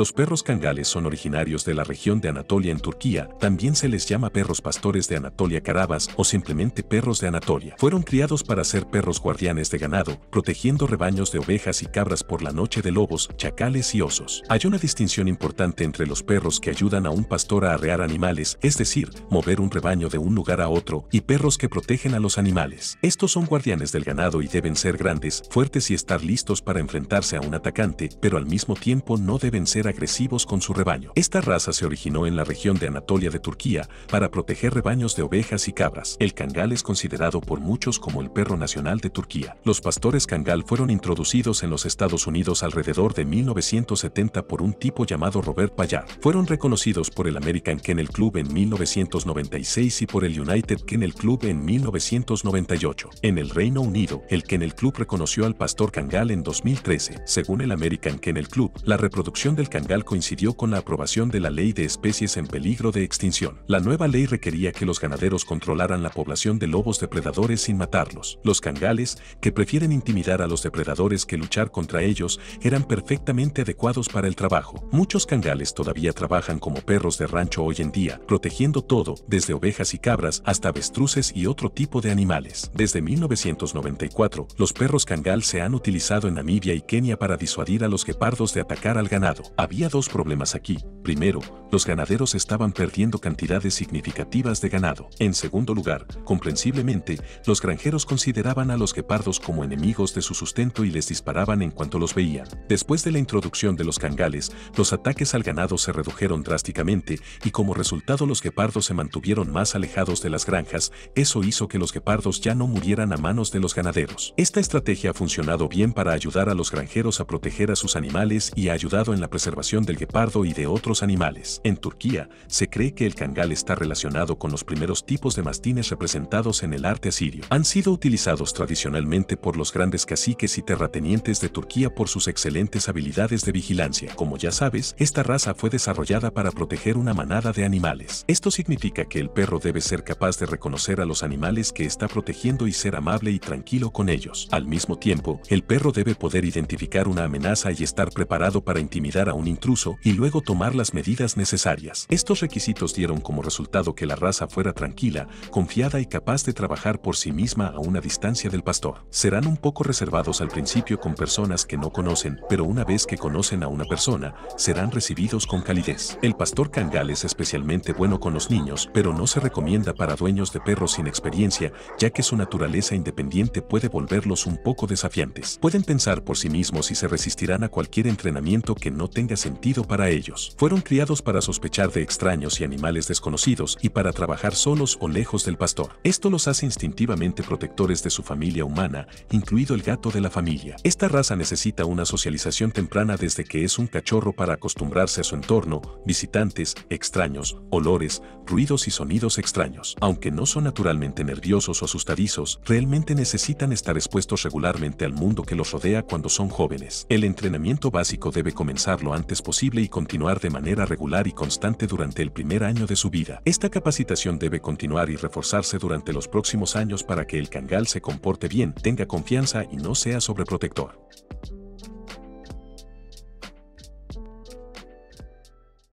Los perros cangales son originarios de la región de Anatolia en Turquía, también se les llama perros pastores de Anatolia Carabas o simplemente perros de Anatolia. Fueron criados para ser perros guardianes de ganado, protegiendo rebaños de ovejas y cabras por la noche de lobos, chacales y osos. Hay una distinción importante entre los perros que ayudan a un pastor a arrear animales, es decir, mover un rebaño de un lugar a otro, y perros que protegen a los animales. Estos son guardianes del ganado y deben ser grandes, fuertes y estar listos para enfrentarse a un atacante, pero al mismo tiempo no deben ser agresivos con su rebaño. Esta raza se originó en la región de Anatolia de Turquía para proteger rebaños de ovejas y cabras. El Kangal es considerado por muchos como el perro nacional de Turquía. Los pastores Kangal fueron introducidos en los Estados Unidos alrededor de 1970 por un tipo llamado Robert Payar. Fueron reconocidos por el American Kennel Club en 1996 y por el United Kennel Club en 1998. En el Reino Unido, el Kennel Club reconoció al pastor Kangal en 2013. Según el American Kennel Club, la reproducción del Cangal coincidió con la aprobación de la Ley de Especies en Peligro de Extinción. La nueva ley requería que los ganaderos controlaran la población de lobos depredadores sin matarlos. Los cangales, que prefieren intimidar a los depredadores que luchar contra ellos, eran perfectamente adecuados para el trabajo. Muchos cangales todavía trabajan como perros de rancho hoy en día, protegiendo todo, desde ovejas y cabras hasta avestruces y otro tipo de animales. Desde 1994, los perros cangal se han utilizado en Namibia y Kenia para disuadir a los gepardos de atacar al ganado. Había dos problemas aquí. Primero, los ganaderos estaban perdiendo cantidades significativas de ganado. En segundo lugar, comprensiblemente, los granjeros consideraban a los guepardos como enemigos de su sustento y les disparaban en cuanto los veían. Después de la introducción de los cangales, los ataques al ganado se redujeron drásticamente y como resultado los guepardos se mantuvieron más alejados de las granjas, eso hizo que los guepardos ya no murieran a manos de los ganaderos. Esta estrategia ha funcionado bien para ayudar a los granjeros a proteger a sus animales y ha ayudado en la preservación del guepardo y de otros animales. En Turquía, se cree que el cangal está relacionado con los primeros tipos de mastines representados en el arte asirio. Han sido utilizados tradicionalmente por los grandes caciques y terratenientes de Turquía por sus excelentes habilidades de vigilancia. Como ya sabes, esta raza fue desarrollada para proteger una manada de animales. Esto significa que el perro debe ser capaz de reconocer a los animales que está protegiendo y ser amable y tranquilo con ellos. Al mismo tiempo, el perro debe poder identificar una amenaza y estar preparado para intimidar a un intruso y luego tomar las medidas necesarias necesarias. Estos requisitos dieron como resultado que la raza fuera tranquila, confiada y capaz de trabajar por sí misma a una distancia del pastor. Serán un poco reservados al principio con personas que no conocen, pero una vez que conocen a una persona, serán recibidos con calidez. El pastor Kangal es especialmente bueno con los niños, pero no se recomienda para dueños de perros sin experiencia, ya que su naturaleza independiente puede volverlos un poco desafiantes. Pueden pensar por sí mismos y se resistirán a cualquier entrenamiento que no tenga sentido para ellos. Fueron criados para sospechar de extraños y animales desconocidos y para trabajar solos o lejos del pastor. Esto los hace instintivamente protectores de su familia humana, incluido el gato de la familia. Esta raza necesita una socialización temprana desde que es un cachorro para acostumbrarse a su entorno, visitantes, extraños, olores, ruidos y sonidos extraños. Aunque no son naturalmente nerviosos o asustadizos, realmente necesitan estar expuestos regularmente al mundo que los rodea cuando son jóvenes. El entrenamiento básico debe comenzar lo antes posible y continuar de manera regular y constante durante el primer año de su vida. Esta capacitación debe continuar y reforzarse durante los próximos años para que el cangal se comporte bien, tenga confianza y no sea sobreprotector.